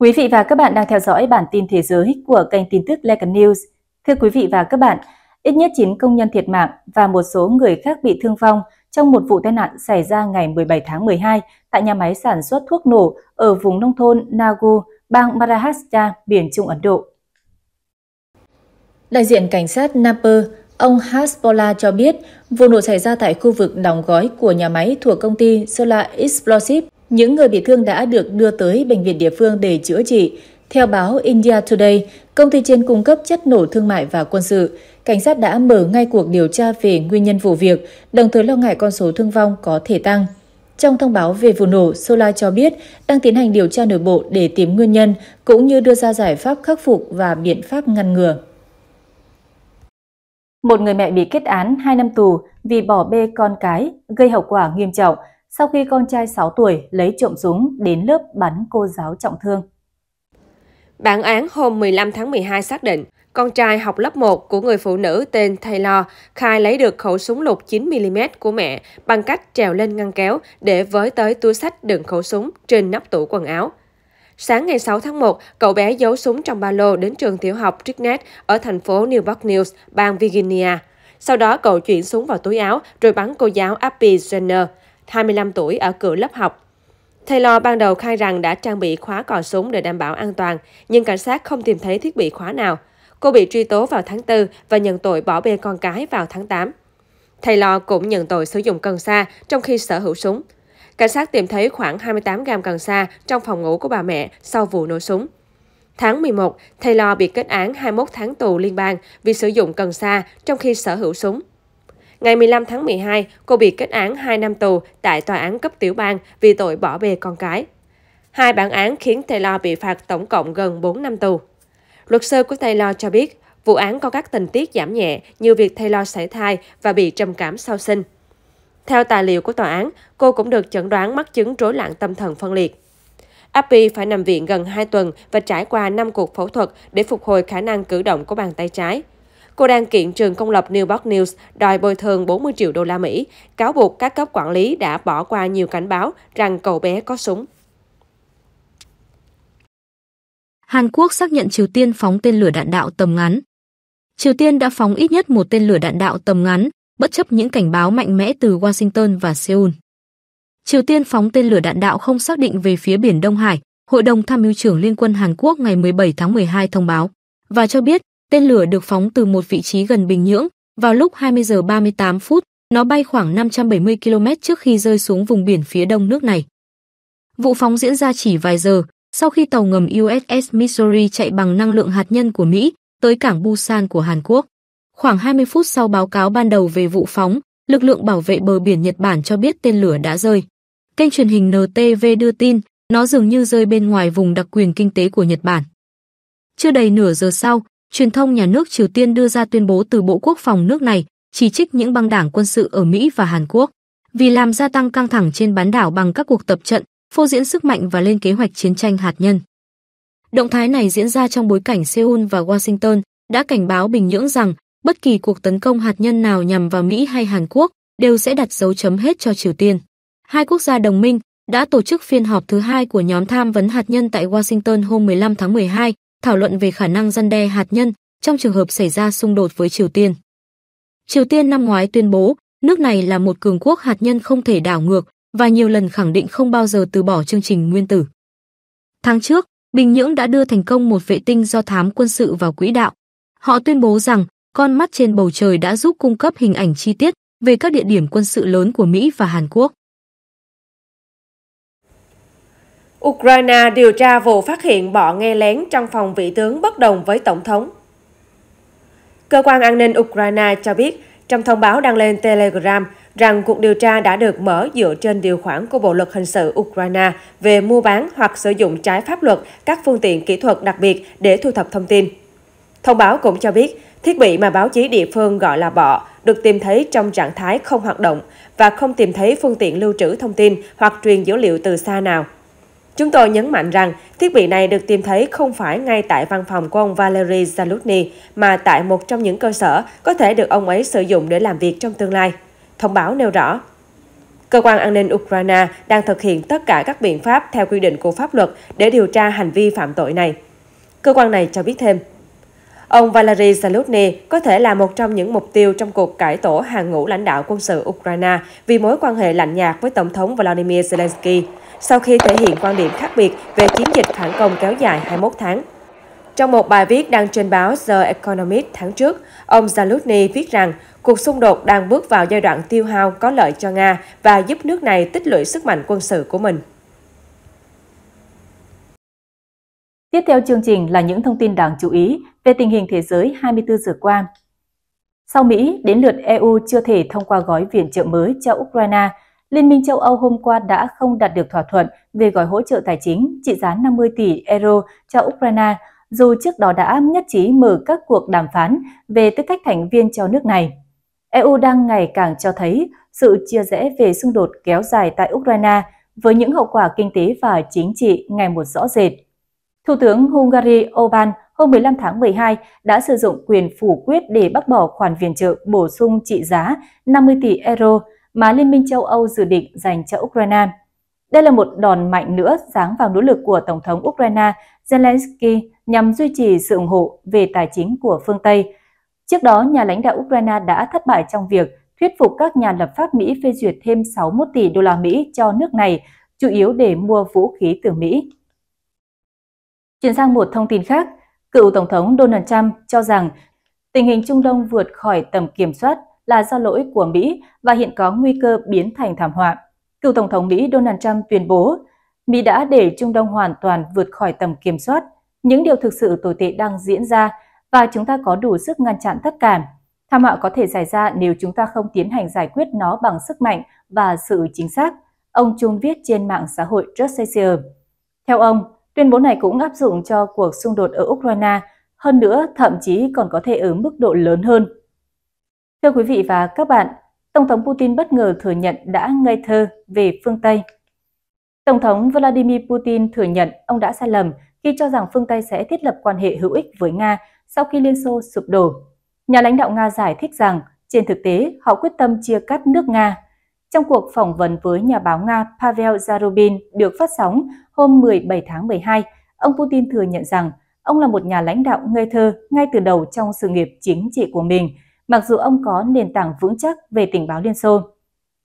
Quý vị và các bạn đang theo dõi bản tin thế giới của kênh tin tức Legan News. Thưa quý vị và các bạn, ít nhất 9 công nhân thiệt mạng và một số người khác bị thương vong trong một vụ tai nạn xảy ra ngày 17 tháng 12 tại nhà máy sản xuất thuốc nổ ở vùng nông thôn Nagu, bang Maharashtra, miền Trung Ấn Độ. Đại diện cảnh sát Napper, ông Haspola cho biết vụ nổ xảy ra tại khu vực đóng gói của nhà máy thuộc công ty Solar Explosive những người bị thương đã được đưa tới bệnh viện địa phương để chữa trị. Theo báo India Today, công ty trên cung cấp chất nổ thương mại và quân sự. Cảnh sát đã mở ngay cuộc điều tra về nguyên nhân vụ việc, đồng thời lo ngại con số thương vong có thể tăng. Trong thông báo về vụ nổ, Solar cho biết đang tiến hành điều tra nội bộ để tìm nguyên nhân, cũng như đưa ra giải pháp khắc phục và biện pháp ngăn ngừa. Một người mẹ bị kết án 2 năm tù vì bỏ bê con cái, gây hậu quả nghiêm trọng sau khi con trai 6 tuổi lấy trộm súng đến lớp bắn cô giáo trọng thương. Bản án hôm 15 tháng 12 xác định, con trai học lớp 1 của người phụ nữ tên Taylor khai lấy được khẩu súng lục 9mm của mẹ bằng cách trèo lên ngăn kéo để với tới túi sách đựng khẩu súng trên nắp tủ quần áo. Sáng ngày 6 tháng 1, cậu bé giấu súng trong ba lô đến trường tiểu học Tricknet ở thành phố Newport News, bang Virginia. Sau đó cậu chuyển súng vào túi áo rồi bắn cô giáo Abby Jenner. 25 tuổi ở cửa lớp học. Taylor ban đầu khai rằng đã trang bị khóa cò súng để đảm bảo an toàn, nhưng cảnh sát không tìm thấy thiết bị khóa nào. Cô bị truy tố vào tháng 4 và nhận tội bỏ bê con cái vào tháng 8. Taylor cũng nhận tội sử dụng cần sa trong khi sở hữu súng. Cảnh sát tìm thấy khoảng 28 gram cần sa trong phòng ngủ của bà mẹ sau vụ nổ súng. Tháng 11, Taylor bị kết án 21 tháng tù liên bang vì sử dụng cần sa trong khi sở hữu súng. Ngày 15 tháng 12, cô bị kết án 2 năm tù tại tòa án cấp tiểu bang vì tội bỏ bê con cái. Hai bản án khiến Taylor bị phạt tổng cộng gần 4 năm tù. Luật sư của Taylor cho biết, vụ án có các tình tiết giảm nhẹ như việc Taylor sảy thai và bị trầm cảm sau sinh. Theo tài liệu của tòa án, cô cũng được chẩn đoán mắc chứng rối loạn tâm thần phân liệt. Appy phải nằm viện gần 2 tuần và trải qua 5 cuộc phẫu thuật để phục hồi khả năng cử động của bàn tay trái. Cô đang kiện trường công lập New York News đòi bồi thường 40 triệu đô la Mỹ, cáo buộc các cấp quản lý đã bỏ qua nhiều cảnh báo rằng cậu bé có súng. Hàn Quốc xác nhận Triều Tiên phóng tên lửa đạn đạo tầm ngắn. Triều Tiên đã phóng ít nhất một tên lửa đạn đạo tầm ngắn, bất chấp những cảnh báo mạnh mẽ từ Washington và Seoul. Triều Tiên phóng tên lửa đạn đạo không xác định về phía biển Đông Hải, Hội đồng Tham mưu trưởng Liên quân Hàn Quốc ngày 17 tháng 12 thông báo và cho biết Tên lửa được phóng từ một vị trí gần Bình Nhưỡng, vào lúc 20 giờ 38 phút, nó bay khoảng 570 km trước khi rơi xuống vùng biển phía đông nước này. Vụ phóng diễn ra chỉ vài giờ sau khi tàu ngầm USS Missouri chạy bằng năng lượng hạt nhân của Mỹ tới cảng Busan của Hàn Quốc. Khoảng 20 phút sau báo cáo ban đầu về vụ phóng, lực lượng bảo vệ bờ biển Nhật Bản cho biết tên lửa đã rơi. Kênh truyền hình NTV đưa tin, nó dường như rơi bên ngoài vùng đặc quyền kinh tế của Nhật Bản. Chưa đầy nửa giờ sau, Truyền thông nhà nước Triều Tiên đưa ra tuyên bố từ Bộ Quốc phòng nước này, chỉ trích những băng đảng quân sự ở Mỹ và Hàn Quốc vì làm gia tăng căng thẳng trên bán đảo bằng các cuộc tập trận, phô diễn sức mạnh và lên kế hoạch chiến tranh hạt nhân. Động thái này diễn ra trong bối cảnh Seoul và Washington đã cảnh báo Bình Nhưỡng rằng bất kỳ cuộc tấn công hạt nhân nào nhằm vào Mỹ hay Hàn Quốc đều sẽ đặt dấu chấm hết cho Triều Tiên. Hai quốc gia đồng minh đã tổ chức phiên họp thứ hai của nhóm tham vấn hạt nhân tại Washington hôm 15 tháng 12 thảo luận về khả năng răn đe hạt nhân trong trường hợp xảy ra xung đột với Triều Tiên. Triều Tiên năm ngoái tuyên bố nước này là một cường quốc hạt nhân không thể đảo ngược và nhiều lần khẳng định không bao giờ từ bỏ chương trình nguyên tử. Tháng trước, Bình Nhưỡng đã đưa thành công một vệ tinh do thám quân sự vào quỹ đạo. Họ tuyên bố rằng con mắt trên bầu trời đã giúp cung cấp hình ảnh chi tiết về các địa điểm quân sự lớn của Mỹ và Hàn Quốc. Ukraine điều tra vụ phát hiện bọ nghe lén trong phòng vị tướng bất đồng với Tổng thống. Cơ quan an ninh Ukraine cho biết trong thông báo đăng lên Telegram rằng cuộc điều tra đã được mở dựa trên điều khoản của Bộ luật hình sự Ukraine về mua bán hoặc sử dụng trái pháp luật các phương tiện kỹ thuật đặc biệt để thu thập thông tin. Thông báo cũng cho biết, thiết bị mà báo chí địa phương gọi là bọ được tìm thấy trong trạng thái không hoạt động và không tìm thấy phương tiện lưu trữ thông tin hoặc truyền dữ liệu từ xa nào. Chúng tôi nhấn mạnh rằng thiết bị này được tìm thấy không phải ngay tại văn phòng của ông Valery Zalutny, mà tại một trong những cơ sở có thể được ông ấy sử dụng để làm việc trong tương lai. Thông báo nêu rõ, Cơ quan an ninh Ukraine đang thực hiện tất cả các biện pháp theo quy định của pháp luật để điều tra hành vi phạm tội này. Cơ quan này cho biết thêm, Ông Valery Zaluzny có thể là một trong những mục tiêu trong cuộc cải tổ hàng ngũ lãnh đạo quân sự Ukraine vì mối quan hệ lạnh nhạt với Tổng thống Vladimir Zelensky, sau khi thể hiện quan điểm khác biệt về chiến dịch phản công kéo dài 21 tháng. Trong một bài viết đăng trên báo The Economist tháng trước, ông Zaluzny viết rằng cuộc xung đột đang bước vào giai đoạn tiêu hao có lợi cho Nga và giúp nước này tích lũy sức mạnh quân sự của mình. Tiếp theo chương trình là những thông tin đáng chú ý về tình hình thế giới 24 giờ qua. Sau Mỹ, đến lượt EU chưa thể thông qua gói viện trợ mới cho Ukraine, Liên minh châu Âu hôm qua đã không đạt được thỏa thuận về gói hỗ trợ tài chính trị giá 50 tỷ euro cho Ukraine, dù trước đó đã nhất trí mở các cuộc đàm phán về tư cách thành viên cho nước này. EU đang ngày càng cho thấy sự chia rẽ về xung đột kéo dài tại Ukraine với những hậu quả kinh tế và chính trị ngày một rõ rệt. Thủ tướng Hungary Orbán hôm 15 tháng 12 đã sử dụng quyền phủ quyết để bác bỏ khoản viện trợ bổ sung trị giá 50 tỷ euro mà Liên minh châu Âu dự định dành cho Ukraine. Đây là một đòn mạnh nữa sáng vào nỗ lực của Tổng thống Ukraine Zelensky nhằm duy trì sự ủng hộ về tài chính của phương Tây. Trước đó, nhà lãnh đạo Ukraine đã thất bại trong việc thuyết phục các nhà lập pháp Mỹ phê duyệt thêm 61 tỷ đô la Mỹ cho nước này, chủ yếu để mua vũ khí từ Mỹ. Chuyển sang một thông tin khác, cựu Tổng thống Donald Trump cho rằng tình hình Trung Đông vượt khỏi tầm kiểm soát là do lỗi của Mỹ và hiện có nguy cơ biến thành thảm họa. Cựu Tổng thống Mỹ Donald Trump tuyên bố Mỹ đã để Trung Đông hoàn toàn vượt khỏi tầm kiểm soát, những điều thực sự tồi tệ đang diễn ra và chúng ta có đủ sức ngăn chặn tất cả. Thảm họa có thể xảy ra nếu chúng ta không tiến hành giải quyết nó bằng sức mạnh và sự chính xác, ông Trung viết trên mạng xã hội Just Theo ông, Tuyên bố này cũng áp dụng cho cuộc xung đột ở Ukraine, hơn nữa thậm chí còn có thể ở mức độ lớn hơn. Thưa quý vị và các bạn, Tổng thống Putin bất ngờ thừa nhận đã ngây thơ về phương Tây. Tổng thống Vladimir Putin thừa nhận ông đã sai lầm khi cho rằng phương Tây sẽ thiết lập quan hệ hữu ích với Nga sau khi Liên Xô sụp đổ. Nhà lãnh đạo Nga giải thích rằng, trên thực tế, họ quyết tâm chia cắt nước Nga trong cuộc phỏng vấn với nhà báo Nga Pavel Zarubin được phát sóng hôm 17 tháng 12, ông Putin thừa nhận rằng ông là một nhà lãnh đạo ngây thơ ngay từ đầu trong sự nghiệp chính trị của mình, mặc dù ông có nền tảng vững chắc về tình báo Liên Xô.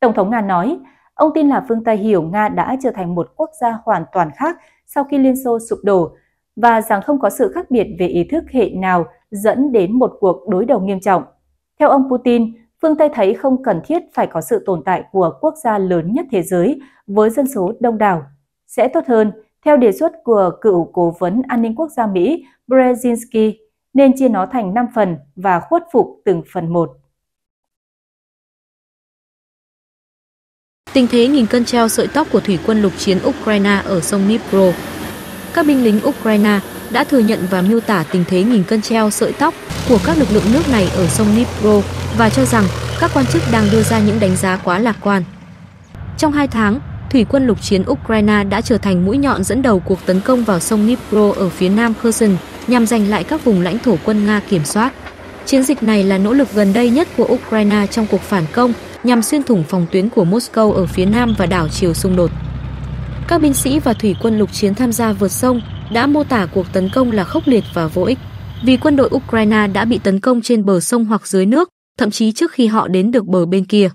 Tổng thống Nga nói, ông tin là phương Tây hiểu Nga đã trở thành một quốc gia hoàn toàn khác sau khi Liên Xô sụp đổ và rằng không có sự khác biệt về ý thức hệ nào dẫn đến một cuộc đối đầu nghiêm trọng. Theo ông Putin, phương Tây thấy không cần thiết phải có sự tồn tại của quốc gia lớn nhất thế giới với dân số đông đảo. Sẽ tốt hơn, theo đề xuất của cựu cố vấn an ninh quốc gia Mỹ Brzezinski, nên chia nó thành 5 phần và khuất phục từng phần một. Tình thế nghìn cân treo sợi tóc của thủy quân lục chiến Ukraine ở sông Dnipro. Các binh lính Ukraine đã thừa nhận và miêu tả tình thế nghìn cân treo sợi tóc của các lực lượng nước này ở sông Dnipro và cho rằng các quan chức đang đưa ra những đánh giá quá lạc quan. Trong hai tháng, thủy quân lục chiến Ukraine đã trở thành mũi nhọn dẫn đầu cuộc tấn công vào sông Dnipro ở phía nam Kherson nhằm giành lại các vùng lãnh thổ quân Nga kiểm soát. Chiến dịch này là nỗ lực gần đây nhất của Ukraine trong cuộc phản công nhằm xuyên thủng phòng tuyến của Moscow ở phía nam và đảo chiều xung đột. Các binh sĩ và thủy quân lục chiến tham gia vượt sông đã mô tả cuộc tấn công là khốc liệt và vô ích, vì quân đội Ukraine đã bị tấn công trên bờ sông hoặc dưới nước, thậm chí trước khi họ đến được bờ bên kia.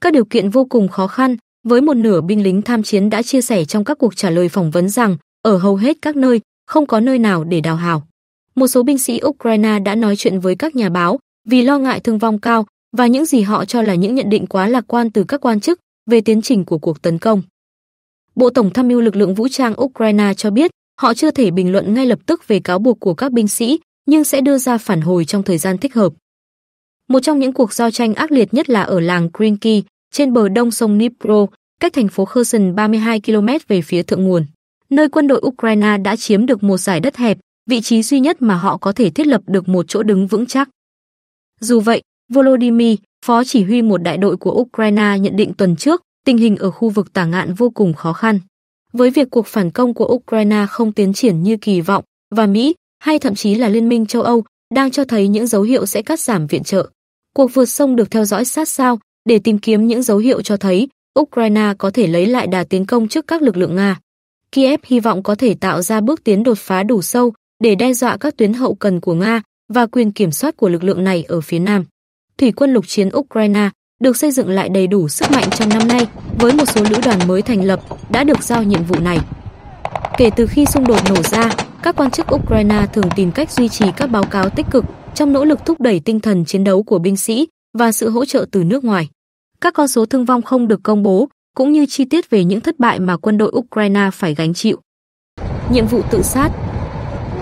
Các điều kiện vô cùng khó khăn, với một nửa binh lính tham chiến đã chia sẻ trong các cuộc trả lời phỏng vấn rằng ở hầu hết các nơi không có nơi nào để đào hào. Một số binh sĩ Ukraine đã nói chuyện với các nhà báo vì lo ngại thương vong cao và những gì họ cho là những nhận định quá lạc quan từ các quan chức về tiến trình của cuộc tấn công. Bộ Tổng tham mưu lực lượng vũ trang Ukraine cho biết Họ chưa thể bình luận ngay lập tức về cáo buộc của các binh sĩ, nhưng sẽ đưa ra phản hồi trong thời gian thích hợp. Một trong những cuộc giao tranh ác liệt nhất là ở làng Krinki, trên bờ đông sông Dnipro, cách thành phố Kherson 32 km về phía thượng nguồn, nơi quân đội Ukraine đã chiếm được một giải đất hẹp, vị trí duy nhất mà họ có thể thiết lập được một chỗ đứng vững chắc. Dù vậy, Volodymyr, phó chỉ huy một đại đội của Ukraine nhận định tuần trước, tình hình ở khu vực tả ngạn vô cùng khó khăn. Với việc cuộc phản công của Ukraine không tiến triển như kỳ vọng và Mỹ hay thậm chí là Liên minh châu Âu đang cho thấy những dấu hiệu sẽ cắt giảm viện trợ. Cuộc vượt sông được theo dõi sát sao để tìm kiếm những dấu hiệu cho thấy Ukraine có thể lấy lại đà tiến công trước các lực lượng Nga. Kiev hy vọng có thể tạo ra bước tiến đột phá đủ sâu để đe dọa các tuyến hậu cần của Nga và quyền kiểm soát của lực lượng này ở phía Nam. Thủy quân lục chiến Ukraine được xây dựng lại đầy đủ sức mạnh trong năm nay với một số lữ đoàn mới thành lập đã được giao nhiệm vụ này. Kể từ khi xung đột nổ ra, các quan chức Ukraine thường tìm cách duy trì các báo cáo tích cực trong nỗ lực thúc đẩy tinh thần chiến đấu của binh sĩ và sự hỗ trợ từ nước ngoài. Các con số thương vong không được công bố, cũng như chi tiết về những thất bại mà quân đội Ukraine phải gánh chịu. Nhiệm vụ tự sát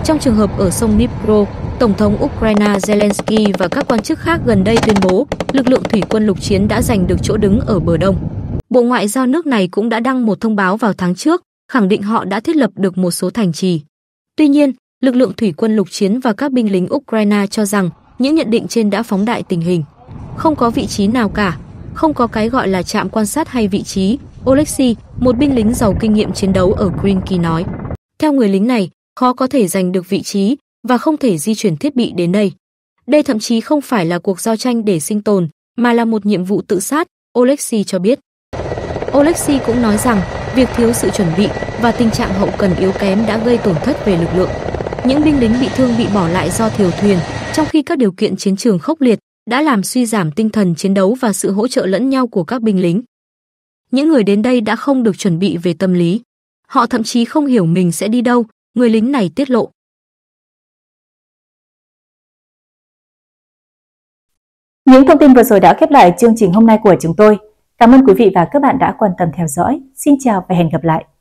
Trong trường hợp ở sông Dnipro, Tổng thống Ukraine Zelensky và các quan chức khác gần đây tuyên bố lực lượng thủy quân lục chiến đã giành được chỗ đứng ở bờ đông. Bộ Ngoại giao nước này cũng đã đăng một thông báo vào tháng trước, khẳng định họ đã thiết lập được một số thành trì. Tuy nhiên, lực lượng thủy quân lục chiến và các binh lính Ukraine cho rằng những nhận định trên đã phóng đại tình hình. Không có vị trí nào cả, không có cái gọi là trạm quan sát hay vị trí, Oleksiy, một binh lính giàu kinh nghiệm chiến đấu ở Greenki nói. Theo người lính này, khó có thể giành được vị trí, và không thể di chuyển thiết bị đến đây. Đây thậm chí không phải là cuộc giao tranh để sinh tồn, mà là một nhiệm vụ tự sát, Alexei cho biết. Alexei cũng nói rằng, việc thiếu sự chuẩn bị và tình trạng hậu cần yếu kém đã gây tổn thất về lực lượng. Những binh lính bị thương bị bỏ lại do thiếu thuyền, trong khi các điều kiện chiến trường khốc liệt đã làm suy giảm tinh thần chiến đấu và sự hỗ trợ lẫn nhau của các binh lính. Những người đến đây đã không được chuẩn bị về tâm lý. Họ thậm chí không hiểu mình sẽ đi đâu, người lính này tiết lộ. Những thông tin vừa rồi đã khép lại chương trình hôm nay của chúng tôi. Cảm ơn quý vị và các bạn đã quan tâm theo dõi. Xin chào và hẹn gặp lại.